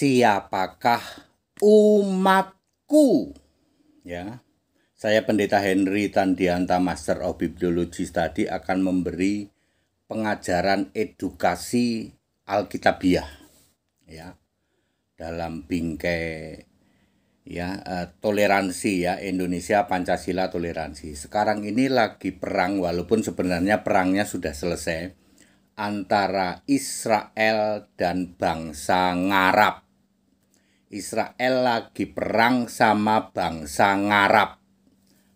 siapakah umatku? Ya. Saya Pendeta Henry Tandianta Master of Bibliology tadi akan memberi pengajaran edukasi Alkitabiah ya. Dalam bingkai ya eh, toleransi ya Indonesia Pancasila toleransi. Sekarang ini lagi perang walaupun sebenarnya perangnya sudah selesai antara Israel dan bangsa Arab Israel lagi perang sama bangsa Arab.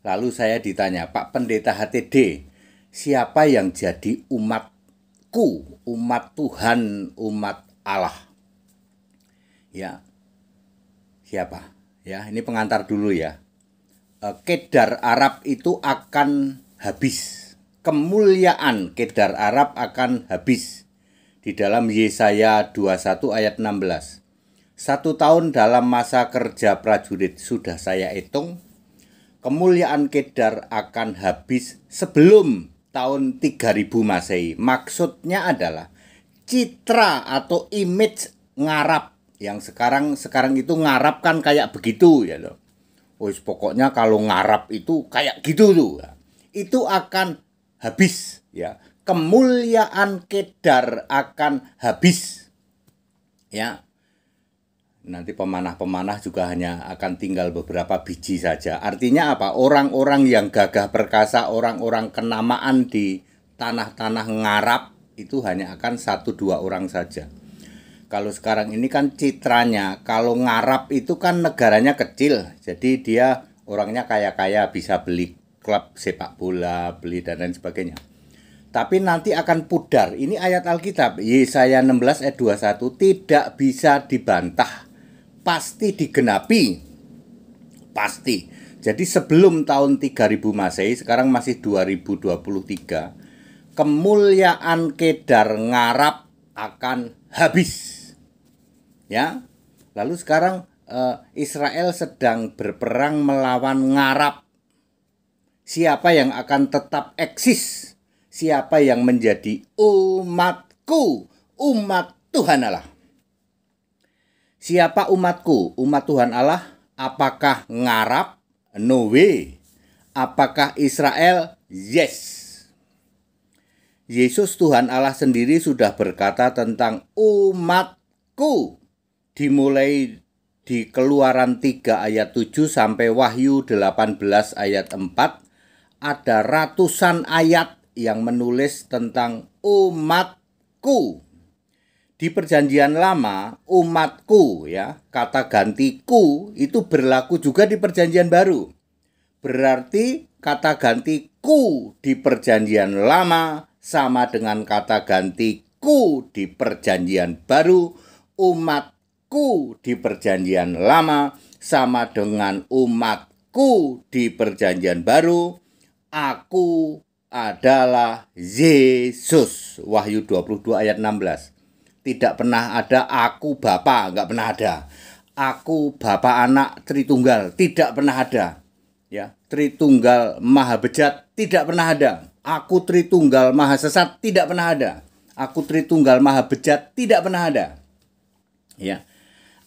Lalu saya ditanya, Pak Pendeta HTD, siapa yang jadi umatku, umat Tuhan, umat Allah? Ya, siapa? Ya, ini pengantar dulu ya. E, Kedar Arab itu akan habis. Kemuliaan Kedar Arab akan habis. Di dalam Yesaya 21 ayat 16. Satu tahun dalam masa kerja prajurit sudah saya hitung, kemuliaan Kedar akan habis sebelum tahun 3000 Masehi. Maksudnya adalah citra atau image ngarap yang sekarang sekarang itu ngarap kan kayak begitu ya loh. Wis pokoknya kalau ngarap itu kayak gitu tuh. Itu akan habis ya. Kemuliaan Kedar akan habis. Ya, nanti pemanah-pemanah juga hanya akan tinggal beberapa biji saja. Artinya apa? Orang-orang yang gagah perkasa, orang-orang kenamaan di tanah-tanah ngarap itu hanya akan satu dua orang saja. Kalau sekarang ini kan citranya, kalau ngarap itu kan negaranya kecil, jadi dia orangnya kaya-kaya bisa beli klub sepak bola, beli dan lain sebagainya. Tapi nanti akan pudar. Ini ayat Alkitab, Yesaya 16 ayat 21 tidak bisa dibantah pasti digenapi. Pasti. Jadi sebelum tahun 3000 Masehi, sekarang masih 2023, kemuliaan Kedar Ngarap akan habis. Ya. Lalu sekarang eh, Israel sedang berperang melawan Ngarap. Siapa yang akan tetap eksis? Siapa yang menjadi umatku, umat Tuhan Allah? Siapa umatku? Umat Tuhan Allah? Apakah ngarap? No way. Apakah Israel? Yes. Yesus Tuhan Allah sendiri sudah berkata tentang umatku. Dimulai di Keluaran 3 ayat 7 sampai Wahyu 18 ayat 4 ada ratusan ayat yang menulis tentang umatku di perjanjian lama umatku ya kata gantiku itu berlaku juga di perjanjian baru berarti kata gantiku di perjanjian lama sama dengan kata gantiku di perjanjian baru umatku di perjanjian lama sama dengan umatku di perjanjian baru aku adalah Yesus Wahyu 22 ayat 16 tidak pernah ada aku bapa, nggak pernah ada. Aku bapa anak Tritunggal, tidak pernah ada. Ya, Tritunggal Maha Bejat tidak pernah ada. Aku Tritunggal Maha Sesat tidak pernah ada. Aku Tritunggal Maha Bejat tidak pernah ada. Ya.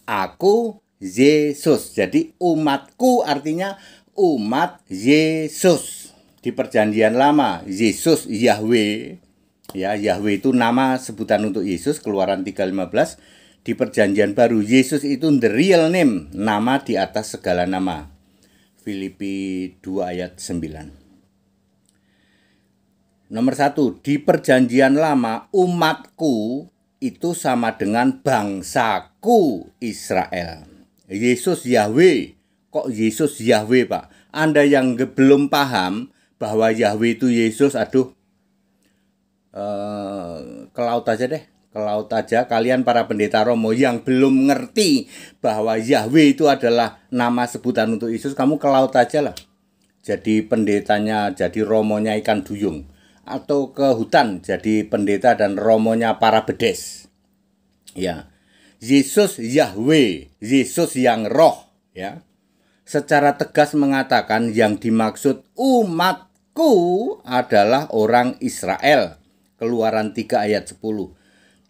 Aku Yesus. Jadi umatku artinya umat Yesus. Di perjanjian lama Yesus Yahweh ya Yahweh itu nama sebutan untuk Yesus Keluaran 3:15 di perjanjian baru Yesus itu the real name nama di atas segala nama Filipi 2 ayat 9 Nomor satu, di perjanjian lama umatku itu sama dengan bangsaku Israel. Yesus Yahweh. Kok Yesus Yahweh Pak? Anda yang belum paham bahwa Yahweh itu Yesus, aduh Kelaut eh, ke laut aja deh ke laut aja kalian para pendeta Romo yang belum ngerti bahwa Yahweh itu adalah nama sebutan untuk Yesus kamu ke laut aja lah jadi pendetanya jadi romonya ikan duyung atau ke hutan jadi pendeta dan romonya para bedes ya Yesus Yahweh Yesus yang roh ya secara tegas mengatakan yang dimaksud umatku adalah orang Israel Keluaran 3 ayat 10.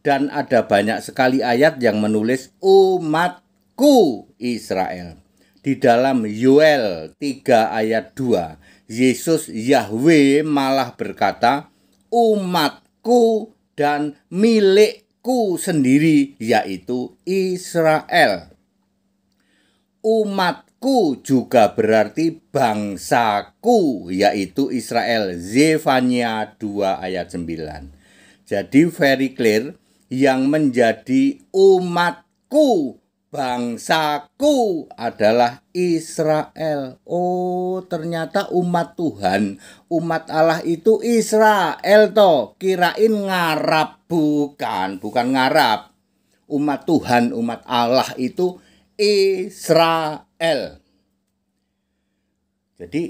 Dan ada banyak sekali ayat yang menulis umatku Israel. Di dalam Yuel 3 ayat 2, Yesus Yahweh malah berkata, umatku dan milikku sendiri yaitu Israel umatku juga berarti bangsaku yaitu Israel Zefania 2 ayat 9 jadi very clear yang menjadi umatku bangsaku adalah Israel oh ternyata umat Tuhan umat Allah itu Israel toh kirain ngarap bukan bukan ngarap umat Tuhan umat Allah itu Israel. Jadi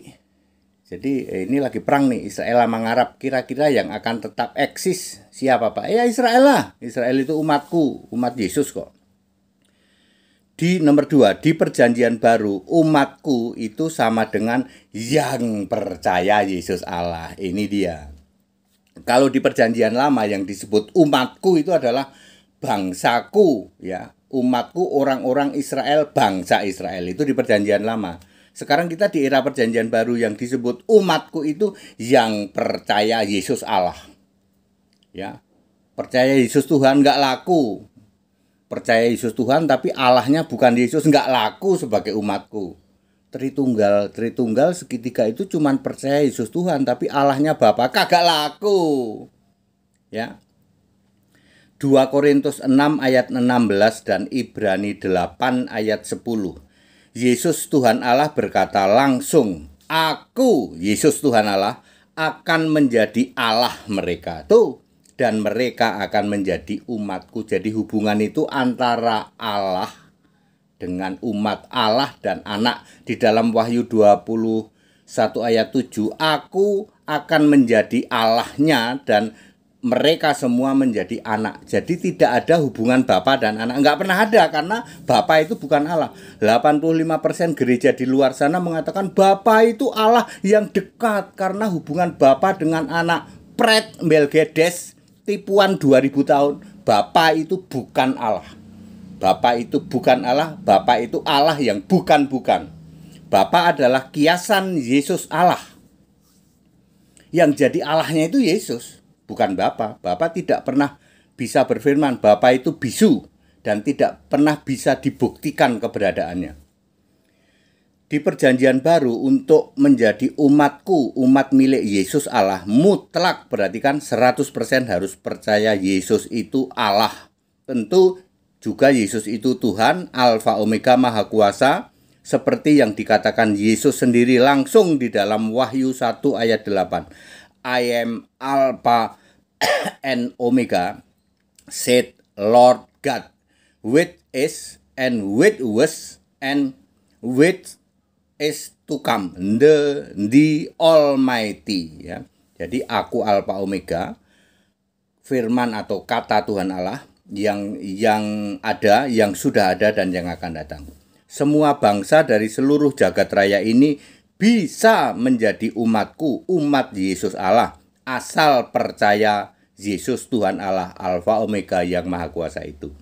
jadi eh, ini lagi perang nih Israel sama Arab. Kira-kira yang akan tetap eksis siapa Pak? Ya Israel lah. Israel itu umatku, umat Yesus kok. Di nomor dua, di perjanjian baru, umatku itu sama dengan yang percaya Yesus Allah. Ini dia. Kalau di perjanjian lama yang disebut umatku itu adalah bangsaku ya umatku orang-orang Israel bangsa Israel itu di perjanjian lama sekarang kita di era perjanjian baru yang disebut umatku itu yang percaya Yesus Allah ya percaya Yesus Tuhan nggak laku percaya Yesus Tuhan tapi Allahnya bukan Yesus nggak laku sebagai umatku Tritunggal Tritunggal segitiga itu cuman percaya Yesus Tuhan tapi Allahnya Bapak kagak laku ya 2 Korintus 6 ayat 16 dan Ibrani 8 ayat 10. Yesus Tuhan Allah berkata langsung, "Aku, Yesus Tuhan Allah, akan menjadi Allah mereka." Tuh, dan mereka akan menjadi umatku. Jadi hubungan itu antara Allah dengan umat Allah dan anak di dalam Wahyu 21 ayat 7, "Aku akan menjadi Allahnya dan mereka semua menjadi anak. Jadi tidak ada hubungan bapak dan anak. Enggak pernah ada karena bapak itu bukan Allah. 85% gereja di luar sana mengatakan bapak itu Allah yang dekat karena hubungan bapak dengan anak. Pret Melgedes tipuan 2000 tahun. Bapak itu bukan Allah. Bapak itu bukan Allah, bapak itu Allah yang bukan-bukan. Bapak adalah kiasan Yesus Allah. Yang jadi Allahnya itu Yesus bukan bapak, bapak tidak pernah bisa berfirman, Bapak itu bisu dan tidak pernah bisa dibuktikan keberadaannya. Di perjanjian baru untuk menjadi umatku, umat milik Yesus Allah mutlak perhatikan 100% harus percaya Yesus itu Allah. Tentu juga Yesus itu Tuhan, Alfa Omega Maha Kuasa, seperti yang dikatakan Yesus sendiri langsung di dalam Wahyu 1 ayat 8. I am Alpha and Omega, said Lord God, which is and which was and which is to come, the, the Almighty. Ya. Jadi aku Alpha Omega, firman atau kata Tuhan Allah yang yang ada, yang sudah ada dan yang akan datang. Semua bangsa dari seluruh jagat raya ini bisa menjadi umatku, umat Yesus Allah, asal percaya Yesus Tuhan Allah Alfa Omega yang Maha Kuasa itu.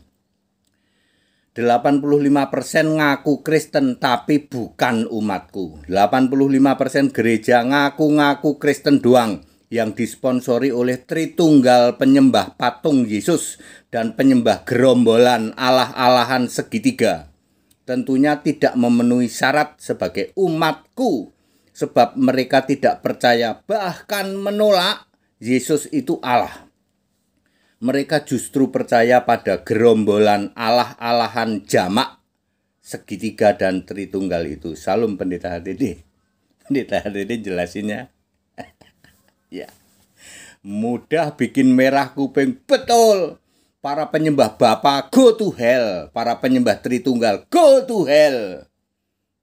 85% ngaku Kristen tapi bukan umatku. 85% gereja ngaku-ngaku Kristen doang yang disponsori oleh Tritunggal penyembah patung Yesus dan penyembah gerombolan Allah-alahan segitiga tentunya tidak memenuhi syarat sebagai umatku sebab mereka tidak percaya bahkan menolak Yesus itu Allah. Mereka justru percaya pada gerombolan Allah-alahan jamak segitiga dan tritunggal itu. Salam pendeta HDD. Pendeta HDD jelasinnya. ya. Mudah bikin merah kuping. Betul. Para penyembah Bapa go to hell, para penyembah Tritunggal go to hell.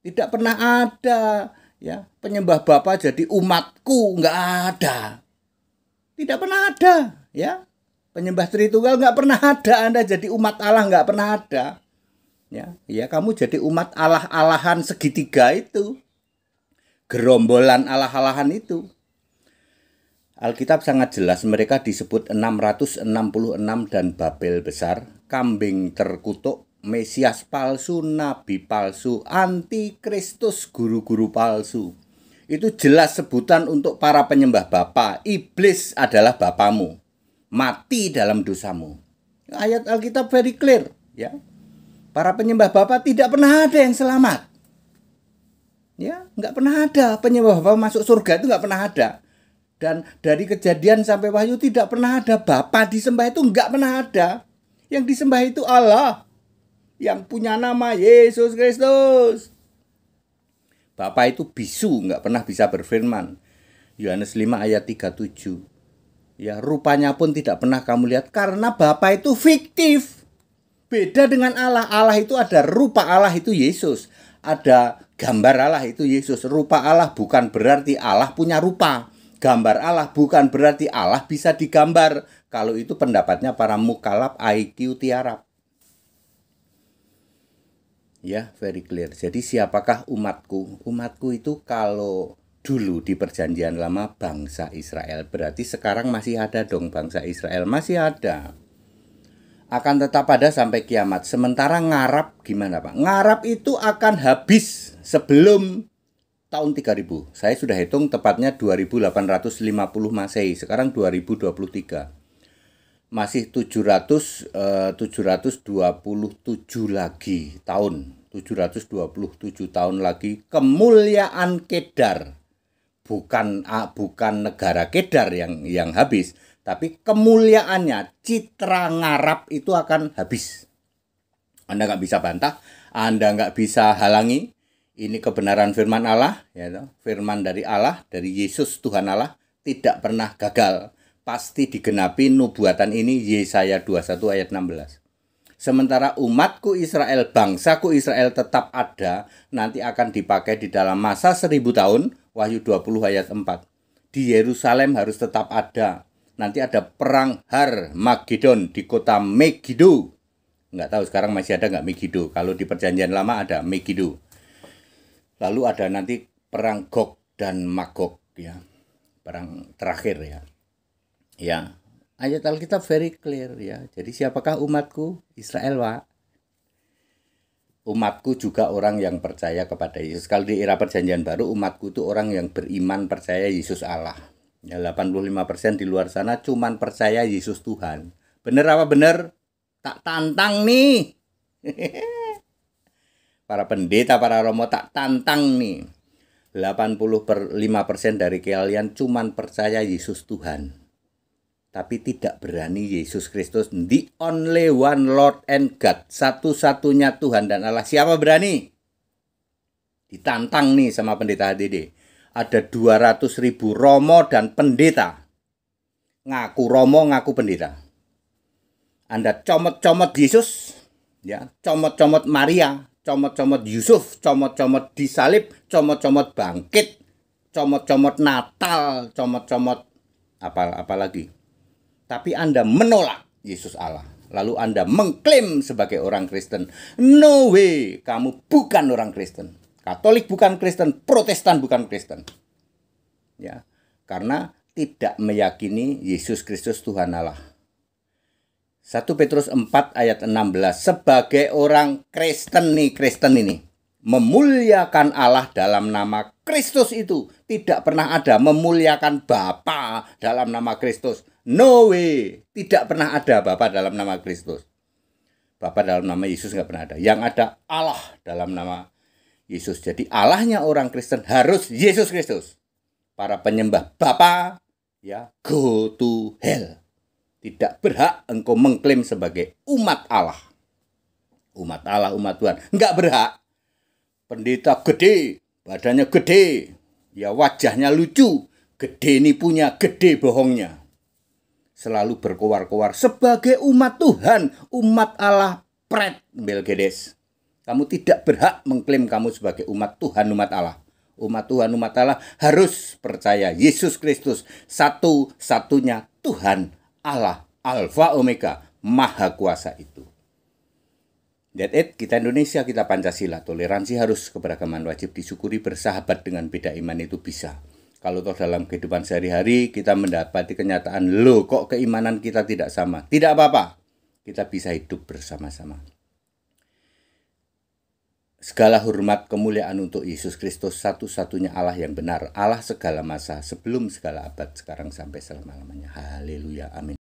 Tidak pernah ada ya penyembah Bapa jadi umatku nggak ada. Tidak pernah ada ya penyembah Tritunggal nggak pernah ada Anda jadi umat Allah nggak pernah ada. Ya, ya kamu jadi umat Allah-alahan segitiga itu. Gerombolan Allah-alahan itu Alkitab sangat jelas mereka disebut 666 dan Babel besar, kambing terkutuk, Mesias palsu, nabi palsu, antikristus, guru-guru palsu. Itu jelas sebutan untuk para penyembah bapa. Iblis adalah bapamu. Mati dalam dosamu. Ayat Alkitab very clear, ya. Para penyembah bapa tidak pernah ada yang selamat. Ya, nggak pernah ada penyembah bapa masuk surga itu nggak pernah ada. Dan dari kejadian sampai wahyu tidak pernah ada Bapa disembah itu nggak pernah ada. Yang disembah itu Allah. Yang punya nama Yesus Kristus. Bapak itu bisu, nggak pernah bisa berfirman. Yohanes 5 ayat 37. Ya, rupanya pun tidak pernah kamu lihat karena Bapa itu fiktif. Beda dengan Allah. Allah itu ada rupa Allah itu Yesus. Ada gambar Allah itu Yesus. Rupa Allah bukan berarti Allah punya rupa gambar Allah bukan berarti Allah bisa digambar. Kalau itu pendapatnya para mukalab IQ tiarap. Ya, very clear. Jadi siapakah umatku? Umatku itu kalau dulu di perjanjian lama bangsa Israel. Berarti sekarang masih ada dong bangsa Israel. Masih ada. Akan tetap ada sampai kiamat. Sementara ngarap gimana Pak? Ngarap itu akan habis sebelum tahun 3000. Saya sudah hitung tepatnya 2850 Masehi, sekarang 2023. Masih 700 eh, 727 lagi tahun, 727 tahun lagi kemuliaan Kedar. Bukan bukan negara Kedar yang yang habis, tapi kemuliaannya citra ngarap itu akan habis. Anda nggak bisa bantah, Anda nggak bisa halangi, ini kebenaran firman Allah, ya firman dari Allah, dari Yesus Tuhan Allah tidak pernah gagal. Pasti digenapi nubuatan ini Yesaya 21 ayat 16. Sementara umatku Israel, bangsaku Israel tetap ada, nanti akan dipakai di dalam masa seribu tahun, Wahyu 20 ayat 4. Di Yerusalem harus tetap ada. Nanti ada perang Har Magidon di kota Megiddo. Nggak tahu sekarang masih ada nggak Megiddo. Kalau di perjanjian lama ada Megiddo. Lalu ada nanti perang Gog dan Magog ya. Perang terakhir ya. Ya. Ayat Alkitab very clear ya. Jadi siapakah umatku? Israel, wa Umatku juga orang yang percaya kepada Yesus. Kalau di era perjanjian baru umatku itu orang yang beriman percaya Yesus Allah. Ya 85% di luar sana cuman percaya Yesus Tuhan. Bener apa bener? Tak tantang nih. para pendeta, para romo tak tantang nih. 85% dari kalian cuman percaya Yesus Tuhan. Tapi tidak berani Yesus Kristus the only one Lord and God. Satu-satunya Tuhan dan Allah. Siapa berani? Ditantang nih sama pendeta HDD. Ada 200 ribu romo dan pendeta. Ngaku romo, ngaku pendeta. Anda comot-comot Yesus. ya Comot-comot Maria comot-comot Yusuf, comot-comot disalib, comot-comot bangkit, comot-comot Natal, comot-comot apa apalagi. Tapi Anda menolak Yesus Allah. Lalu Anda mengklaim sebagai orang Kristen. No way, kamu bukan orang Kristen. Katolik bukan Kristen, Protestan bukan Kristen. Ya, karena tidak meyakini Yesus Kristus Tuhan Allah. 1 Petrus 4 ayat 16 sebagai orang Kristen nih Kristen ini memuliakan Allah dalam nama Kristus itu tidak pernah ada memuliakan Bapa dalam nama Kristus no way tidak pernah ada Bapa dalam nama Kristus Bapa dalam nama Yesus nggak pernah ada yang ada Allah dalam nama Yesus jadi Allahnya orang Kristen harus Yesus Kristus para penyembah Bapa ya go to hell tidak berhak engkau mengklaim sebagai umat Allah. Umat Allah, umat Tuhan. Enggak berhak. Pendeta gede, badannya gede. Ya wajahnya lucu. Gede ini punya, gede bohongnya. Selalu berkoar-koar sebagai umat Tuhan, umat Allah pret Belgedes. Kamu tidak berhak mengklaim kamu sebagai umat Tuhan, umat Allah umat Tuhan umat Allah harus percaya Yesus Kristus satu-satunya Tuhan Allah, Alfa Omega, Maha Kuasa itu. That it, kita Indonesia, kita Pancasila, toleransi harus keberagaman wajib disyukuri bersahabat dengan beda iman itu bisa. Kalau toh dalam kehidupan sehari-hari kita mendapati kenyataan, lo kok keimanan kita tidak sama. Tidak apa-apa, kita bisa hidup bersama-sama. Segala hormat kemuliaan untuk Yesus Kristus satu-satunya Allah yang benar, Allah segala masa, sebelum segala abad, sekarang sampai selama-lamanya. Haleluya, amin.